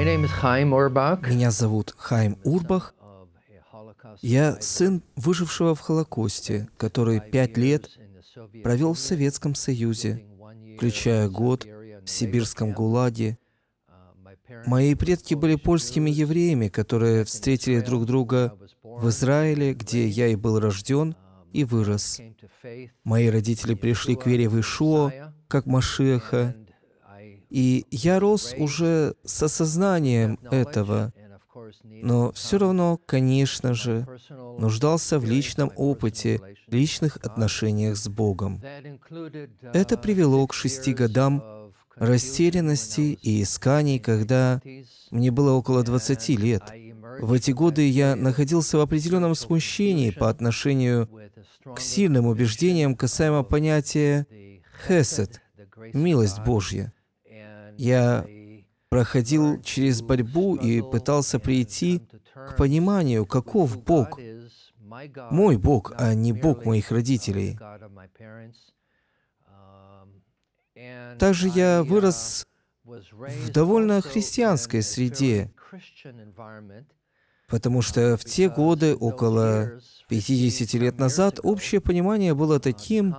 Меня зовут Хайм Урбах. Я сын выжившего в Холокосте, который пять лет провел в Советском Союзе, включая год в сибирском ГУЛАГе. Мои предки были польскими евреями, которые встретили друг друга в Израиле, где я и был рожден и вырос. Мои родители пришли к вере в Ишуа, как Машеха, и я рос уже с осознанием этого, но все равно, конечно же, нуждался в личном опыте, личных отношениях с Богом. Это привело к шести годам растерянности и исканий, когда мне было около 20 лет. В эти годы я находился в определенном смущении по отношению к сильным убеждениям касаемо понятия «хесед» — «милость Божья» я проходил через борьбу и пытался прийти к пониманию, каков Бог, мой Бог, а не Бог моих родителей. Также я вырос в довольно христианской среде, Потому что в те годы, около 50 лет назад, общее понимание было таким,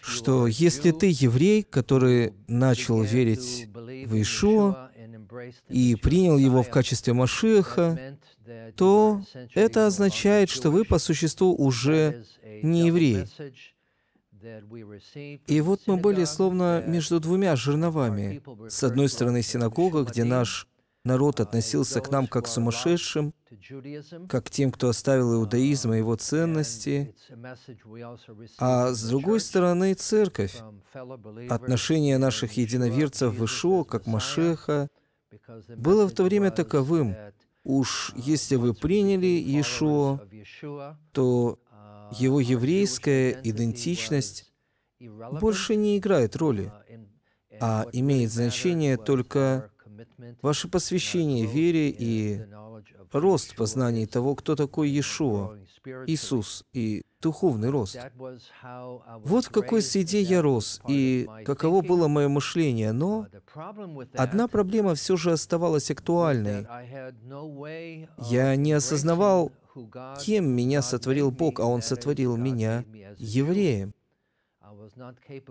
что если ты еврей, который начал верить в Ишуа и принял его в качестве Машиаха, то это означает, что вы по существу уже не еврей. И вот мы были словно между двумя жерновами. С одной стороны синагога, где наш Народ относился к нам как к сумасшедшим, как к тем, кто оставил иудаизм и его ценности. А с другой стороны, церковь. Отношение наших единоверцев в Ишо, как Машеха, было в то время таковым. Уж если вы приняли Иешуа, то его еврейская идентичность больше не играет роли, а имеет значение только ваше посвящение вере и рост познаний того, кто такой Иешуа, Иисус и духовный рост. Вот в какой среде я рос и каково было мое мышление, но uh, одна проблема все же оставалась актуальной. Я не осознавал, кем меня сотворил Бог, а Он сотворил меня евреем.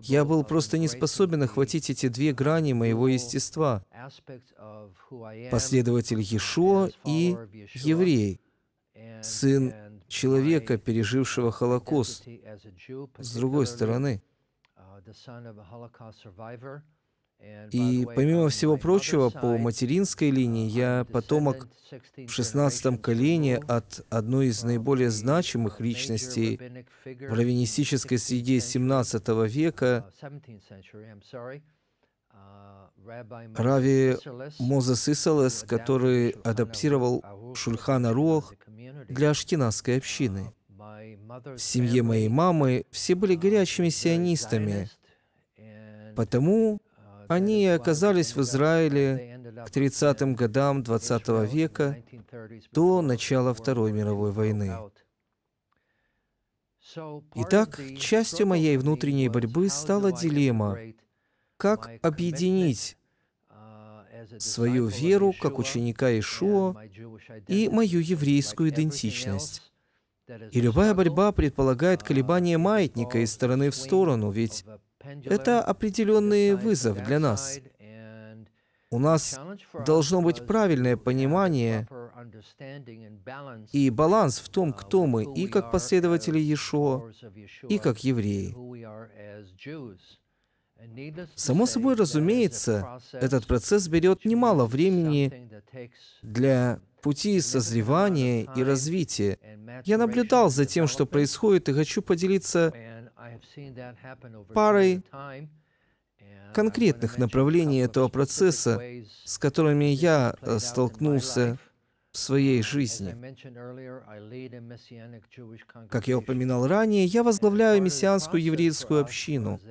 Я был просто не способен охватить эти две грани моего естества – последователь Ешо и еврей, сын человека, пережившего Холокост. С другой стороны, uh, и помимо всего прочего, по материнской линии uh, я потомок в шестнадцатом колене от одной из наиболее uh, значимых личностей в раввинистической среде 17 uh, века, Рави Мозес Исалес, который адаптировал Шульхана Руах для ашкенадской общины. В семье моей мамы все были горячими сионистами, потому они оказались в Израиле к 30-м годам 20 -го века, до начала Второй мировой войны. Итак, частью моей внутренней борьбы стала дилемма, как объединить свою веру как ученика Ишуа и мою еврейскую идентичность. И любая борьба предполагает колебание маятника из стороны в сторону, ведь это определенный вызов для нас. У нас должно быть правильное понимание и баланс в том, кто мы, и как последователи Иешуа, и как евреи. Само собой разумеется, этот процесс берет немало времени для пути созревания и развития. Я наблюдал за тем, что происходит, и хочу поделиться парой конкретных направлений этого процесса, с которыми я э, столкнулся в своей жизни. Как я упоминал ранее, я возглавляю мессианскую еврейскую общину,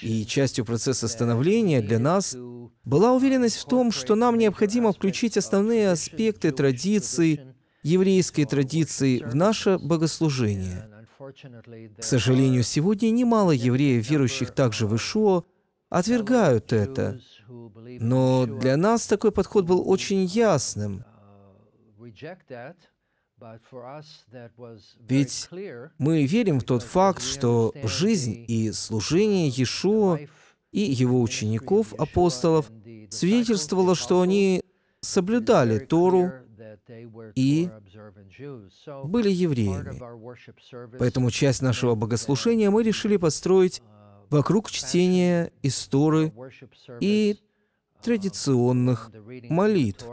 и частью процесса становления для нас была uh, уверенность в том, что нам необходимо включить основные аспекты традиций, еврейской традиции в наше богослужение. К сожалению, сегодня немало евреев, верующих также в Ишуа, отвергают это. Но для нас такой подход был очень ясным. Ведь мы верим в тот факт, что жизнь и служение Иешуа и его учеников, апостолов, свидетельствовало, что они соблюдали Тору и были евреями. Поэтому часть нашего богослушения мы решили построить вокруг чтения истории и традиционных молитв.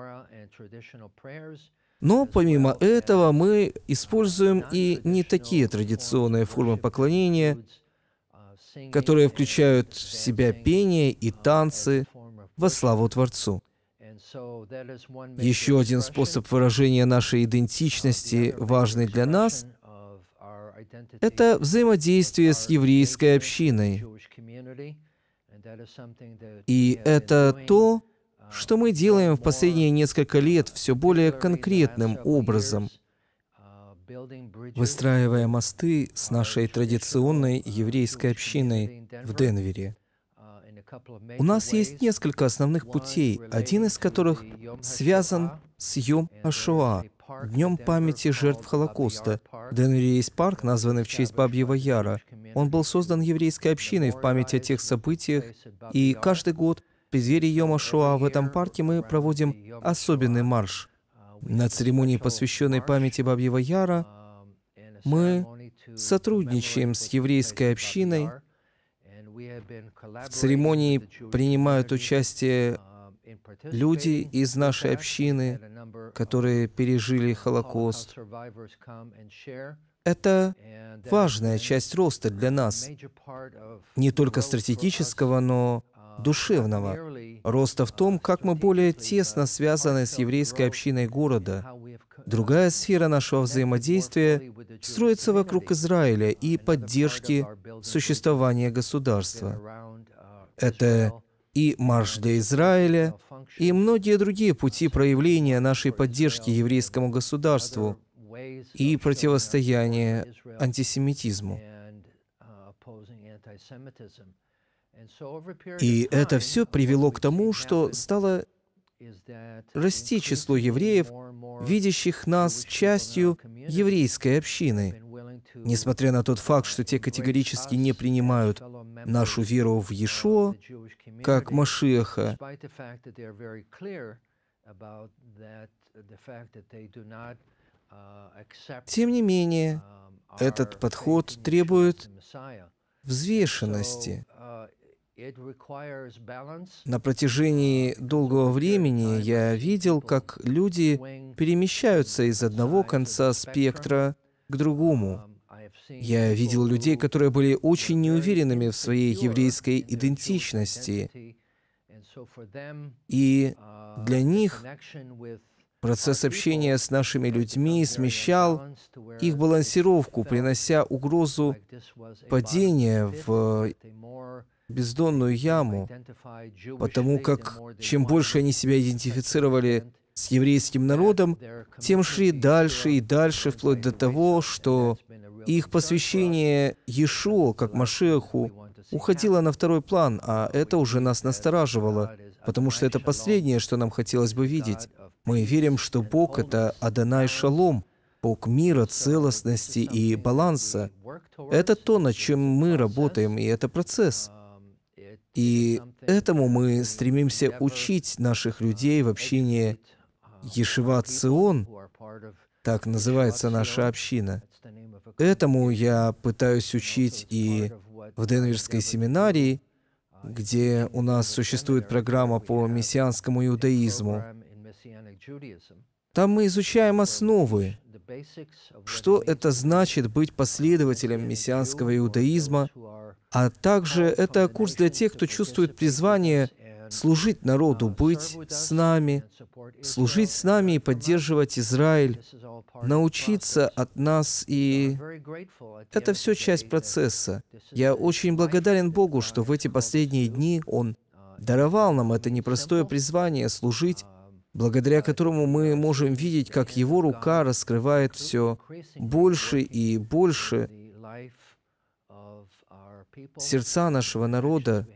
Но помимо этого мы используем и не такие традиционные формы поклонения, которые включают в себя пение и танцы во славу Творцу. Еще один способ выражения нашей идентичности, важный для нас, это взаимодействие с еврейской общиной. И это то, uh, что мы делаем в последние несколько лет все более конкретным образом, uh, выстраивая мосты с нашей традиционной еврейской общиной в Денвере. У нас есть несколько основных путей, один из которых связан с Йом Ашуа, Днем памяти жертв Холокоста. Денрис парк, названный в честь Бабьего Яра, он был создан еврейской общиной в память о тех событиях, и каждый год в преддверии Йома Шоа в этом парке мы проводим особенный марш. На церемонии, посвященной памяти Бабьего Яра, мы сотрудничаем с еврейской общиной в церемонии принимают участие люди из нашей общины, которые пережили Холокост. Это важная часть роста для нас, не только стратегического, но душевного. Роста в том, как мы более тесно связаны с еврейской общиной города. Другая сфера нашего взаимодействия строится вокруг Израиля и поддержки существования государства. Uh, это и uh, марш для Израиля, и многие другие пути проявления нашей поддержки еврейскому государству и противостояния антисемитизму. Uh, и это все привело к тому, что стало расти число евреев, видящих нас частью еврейской общины. Несмотря на тот факт, что те категорически не принимают нашу веру в Иешуа как Машеха, тем не менее, этот подход требует взвешенности. На протяжении долгого времени я видел, как люди перемещаются из одного конца спектра к другому. Я видел людей, которые были очень неуверенными в своей еврейской идентичности. И для них процесс общения с нашими людьми смещал их балансировку, принося угрозу падения в бездонную яму, потому как чем больше они себя идентифицировали с еврейским народом, тем шли дальше и дальше, вплоть до того, что и их посвящение Ешо, как Машеху, уходило на второй план, а это уже нас настораживало, потому что это последнее, что нам хотелось бы видеть. Мы верим, что Бог — это Адонай Шалом, Бог мира, целостности и баланса. Это то, над чем мы работаем, и это процесс. И этому мы стремимся учить наших людей в общении Ешива Цион, так называется наша община этому я пытаюсь учить и в Денверской семинарии, где у нас существует программа по мессианскому иудаизму. Там мы изучаем основы, что это значит быть последователем мессианского иудаизма, а также это курс для тех, кто чувствует призвание служить народу, а, быть с нами, служить с нами и поддерживать Израиль, научиться от нас. И это все часть процесса. Я очень благодарен Богу, uh, что в эти последние дни Он uh, даровал нам это непростое призвание uh, служить благодаря которому мы можем видеть, как Его рука раскрывает все больше и больше сердца нашего народа,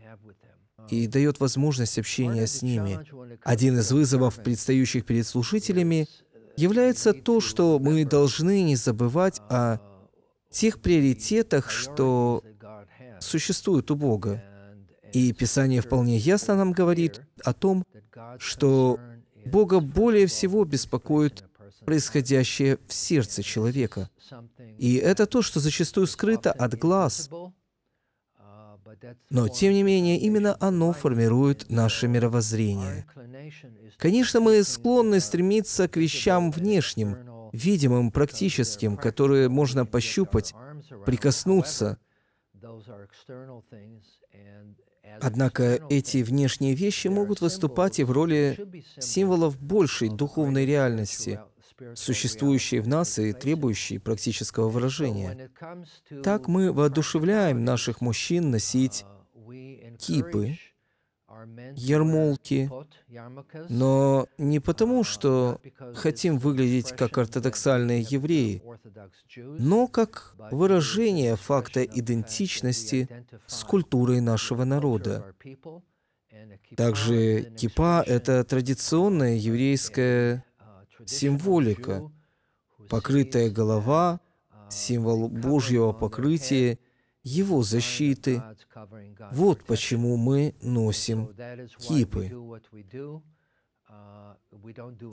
и дает возможность общения с ними. Один из вызовов, предстающих перед слушателями, является то, что мы должны не забывать о тех приоритетах, что существуют у Бога. И Писание вполне ясно нам говорит о том, что Бога более всего беспокоит происходящее в сердце человека. И это то, что зачастую скрыто от глаз, но, тем не менее, именно оно формирует наше мировоззрение. Конечно, мы склонны стремиться к вещам внешним, видимым, практическим, которые можно пощупать, прикоснуться. Однако эти внешние вещи могут выступать и в роли символов большей духовной реальности – существующие в нас и требующие практического выражения. Так мы воодушевляем наших мужчин носить кипы, ярмолки, но не потому, что хотим выглядеть как ортодоксальные евреи, но как выражение факта идентичности с культурой нашего народа. Также кипа — это традиционное еврейское символика. Покрытая голова — символ Божьего покрытия, Его защиты. Вот почему мы носим кипы.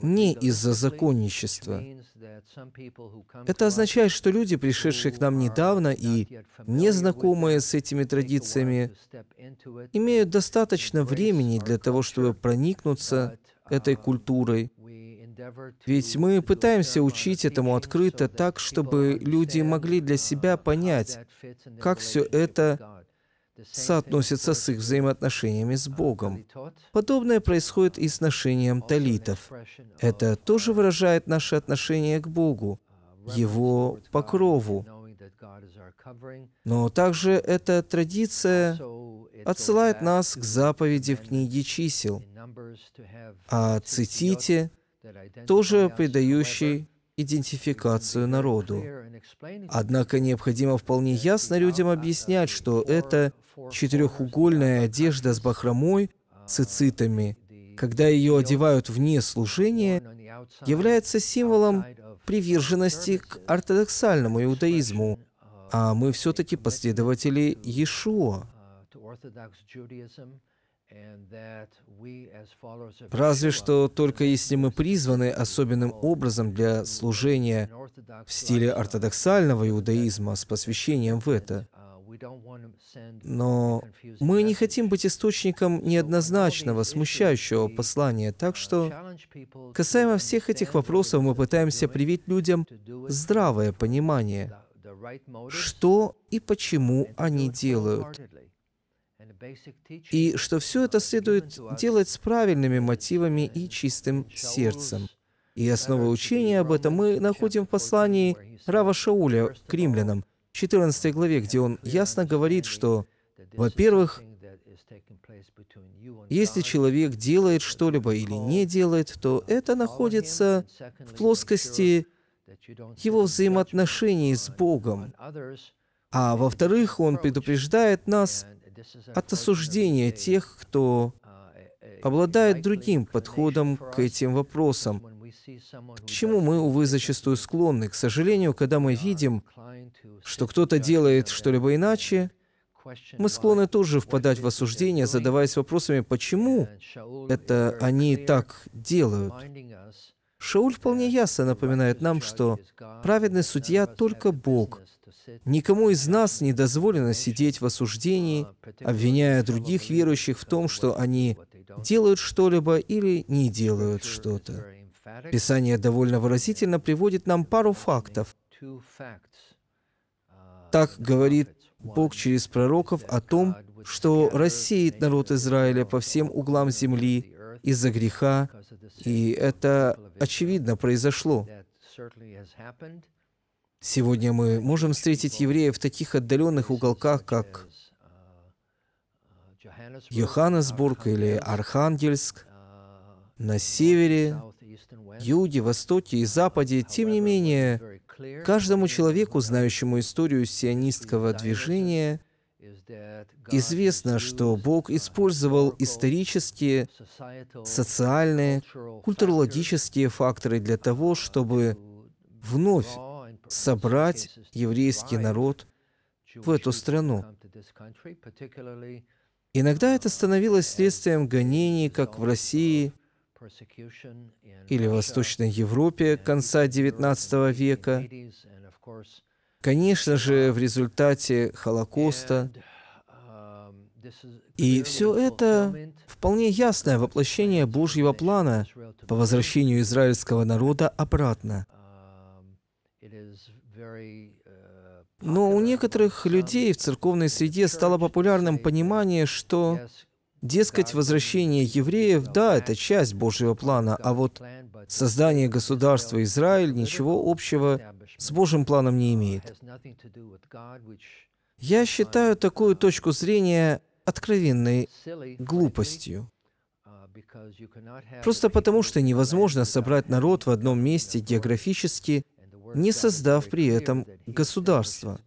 Не из-за законничества. Это означает, что люди, пришедшие к нам недавно и не знакомые с этими традициями, имеют достаточно времени для того, чтобы проникнуться этой культурой, ведь мы пытаемся учить этому открыто так, чтобы люди могли для себя понять, как все это соотносится с их взаимоотношениями с Богом. Подобное происходит и с отношением талитов. Это тоже выражает наше отношение к Богу, Его покрову. Но также эта традиция отсылает нас к заповеди в книге чисел. А цитите тоже придающий идентификацию народу. Однако необходимо вполне ясно людям объяснять, что это четырехугольная одежда с бахромой, цицитами, когда ее одевают вне служения, является символом приверженности к ортодоксальному иудаизму, а мы все-таки последователи Иешуа. Разве что только если мы призваны особенным образом для служения в стиле ортодоксального иудаизма с посвящением в это. Но мы не хотим быть источником неоднозначного, смущающего послания, так что касаемо всех этих вопросов мы пытаемся привить людям здравое понимание, что и почему они делают, и что все это следует делать с правильными мотивами и чистым сердцем. И основы учения об этом мы находим в послании Рава Шауля к римлянам, 14 главе, где он ясно говорит, что, во-первых, если человек делает что-либо или не делает, то это находится в плоскости его взаимоотношений с Богом. А во-вторых, он предупреждает нас – от осуждения тех, кто обладает другим подходом к этим вопросам, к чему мы, увы, зачастую склонны. К сожалению, когда мы видим, что кто-то делает что-либо иначе, мы склонны тоже впадать в осуждение, задаваясь вопросами, почему это они так делают. Шауль вполне ясно напоминает нам, что праведный судья только Бог, Никому из нас не дозволено сидеть в осуждении, обвиняя других верующих в том, что они делают что-либо или не делают что-то. Писание довольно выразительно приводит нам пару фактов. Так говорит Бог через пророков о том, что рассеет народ Израиля по всем углам земли из-за греха, и это очевидно произошло. Сегодня мы можем встретить евреев в таких отдаленных уголках, как Йоханнесбург или Архангельск, на севере, юге, востоке и западе. Тем не менее, каждому человеку, знающему историю сионистского движения, Известно, что Бог использовал исторические, социальные, культурологические факторы для того, чтобы вновь собрать еврейский народ в эту страну. Иногда это становилось следствием гонений, как в России или в Восточной Европе конца XIX века. Конечно же, в результате Холокоста. И все это вполне ясное воплощение Божьего плана по возвращению израильского народа обратно – Э, Но у э, некоторых людей в церковной э, среде стало популярным uh, понимание, что, дескать, возвращение евреев, да, это часть Божьего плана, а вот создание государства Израиль ничего общего с Божьим планом не uh, имеет. Я считаю такую точку зрения откровенной глупостью. Uh, Просто потому, что невозможно собрать народ в одном месте географически – не создав при этом государства,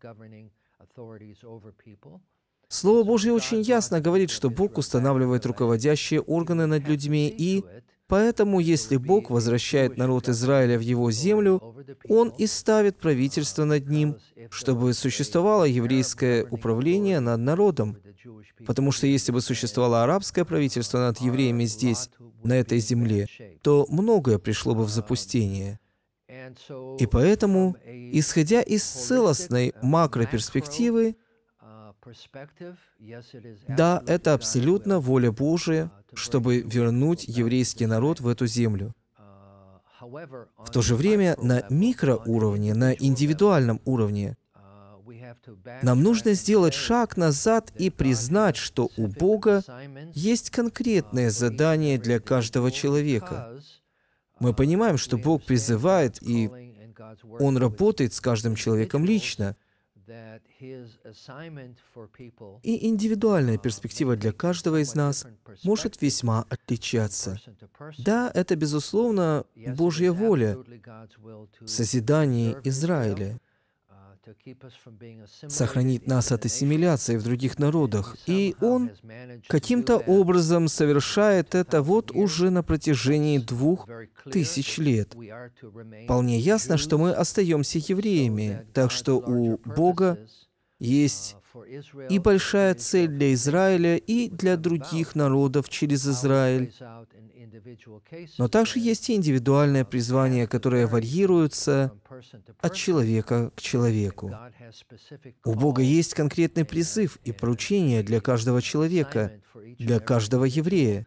Слово Божье очень ясно говорит, что Бог устанавливает руководящие органы над людьми, и поэтому, если Бог возвращает народ Израиля в его землю, Он и ставит правительство над ним, чтобы существовало еврейское управление над народом. Потому что если бы существовало арабское правительство над евреями здесь, на этой земле, то многое пришло бы в запустение. И поэтому, исходя из целостной uh, макроперспективы, uh, да, это абсолютно воля uh, Божия, чтобы вернуть еврейский народ в эту землю. В то же время на микроуровне, на индивидуальном уровне, нам нужно сделать шаг назад и признать, что у Бога есть конкретное задание для каждого человека – мы понимаем, что Бог призывает, и Он работает с каждым человеком лично. И индивидуальная перспектива для каждого из нас может весьма отличаться. Да, это, безусловно, Божья воля в созидании Израиля сохранит нас от ассимиляции в других народах. И он каким-то образом совершает это вот уже на протяжении двух тысяч лет. Вполне ясно, что мы остаемся евреями, так что у Бога есть и большая цель для Израиля и для других народов через Израиль. Но также есть и индивидуальное призвание, которое варьируется от человека к человеку. У Бога есть конкретный призыв и поручение для каждого человека, для каждого еврея.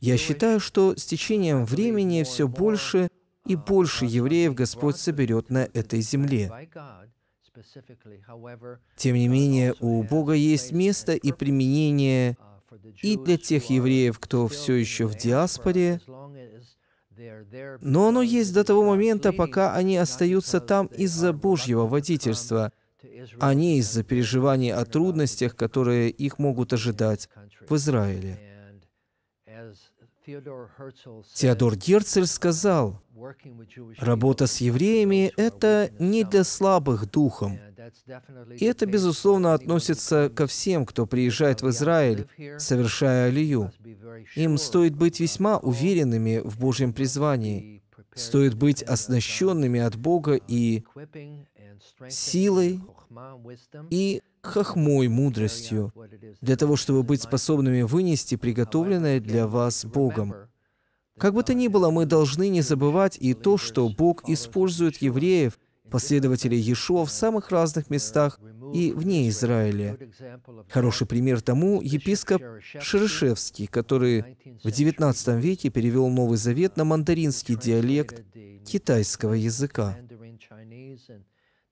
Я считаю, что с течением времени все больше и больше евреев Господь соберет на этой земле. Тем не менее, у Бога есть место и применение uh, и для тех евреев, кто все еще в диаспоре, но оно есть до того момента, пока они остаются там из-за Божьего водительства, а не из-за переживаний о трудностях, которые их могут ожидать в Израиле. Теодор Герцель сказал, работа с евреями – это не для слабых духом. И это, безусловно, относится ко всем, кто приезжает в Израиль, совершая алию. Им стоит быть весьма уверенными в Божьем призвании. Стоит быть оснащенными от Бога и силой и хохмой мудростью, для того, чтобы быть способными вынести приготовленное для вас Богом. Как бы то ни было, мы должны не забывать и то, что Бог использует евреев – последователей Иешуа в самых разных местах и вне Израиля. Хороший пример тому епископ Шерешевский, который в XIX веке перевел Новый Завет на мандаринский диалект китайского языка.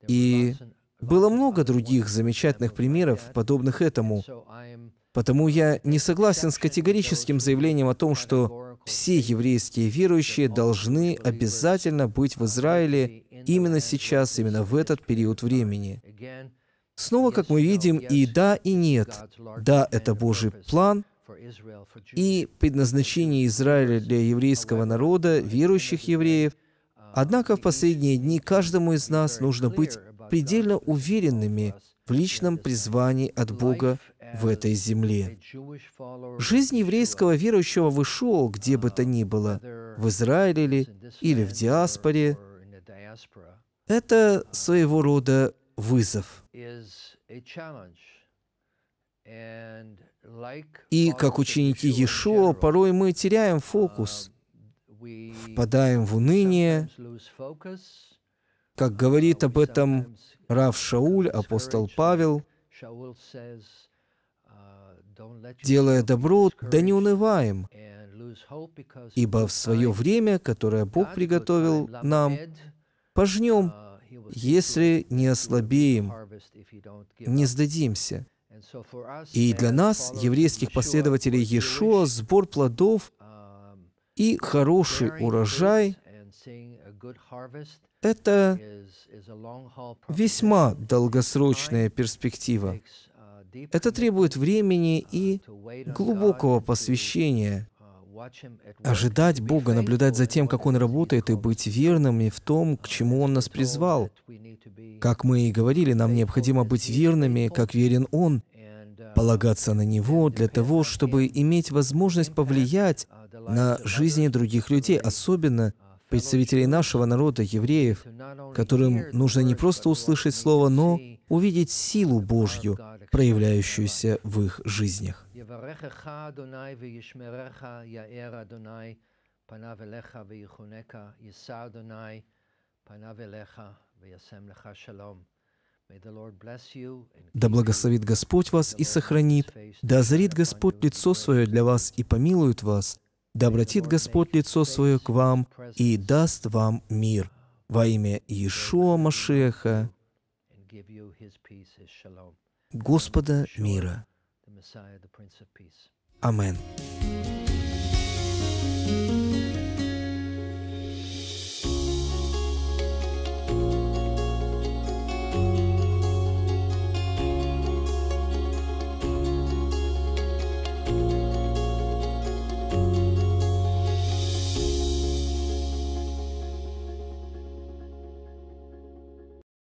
И было много других замечательных примеров, подобных этому. Потому я не согласен с категорическим заявлением о том, что все еврейские верующие должны обязательно быть в Израиле именно сейчас, именно в этот период времени. Снова, как мы видим, и да, и нет. Да, это Божий план и предназначение Израиля для еврейского народа, верующих евреев. Однако в последние дни каждому из нас нужно быть предельно уверенными в личном призвании от Бога в этой земле. Жизнь еврейского верующего вышел, где бы то ни было, в Израиле ли, или в диаспоре, это своего рода вызов. И как ученики Иешуа, порой мы теряем фокус, впадаем в уныние, как говорит об этом Рав Шауль, апостол Павел, Делая добро, да не унываем, ибо в свое время, которое Бог приготовил нам, пожнем, uh, если не ослабеем, не сдадимся. И для нас, еврейских последователей Иешуа, сбор плодов um, и хороший урожай — это весьма долгосрочная перспектива. Это требует времени и глубокого посвящения. Ожидать Бога, наблюдать за тем, как Он работает, и быть верными в том, к чему Он нас призвал. Как мы и говорили, нам необходимо быть верными, как верен Он, полагаться на Него для того, чтобы иметь возможность повлиять на жизни других людей, особенно представителей нашего народа, евреев, которым нужно не просто услышать Слово, но увидеть силу Божью, проявляющуюся в их жизнях. Да благословит Господь вас и сохранит, да зарит Господь лицо свое для вас и помилует вас, да обратит Господь лицо свое к вам и даст вам мир. Во имя Иешуа Машеха. Господа мира. Аминь.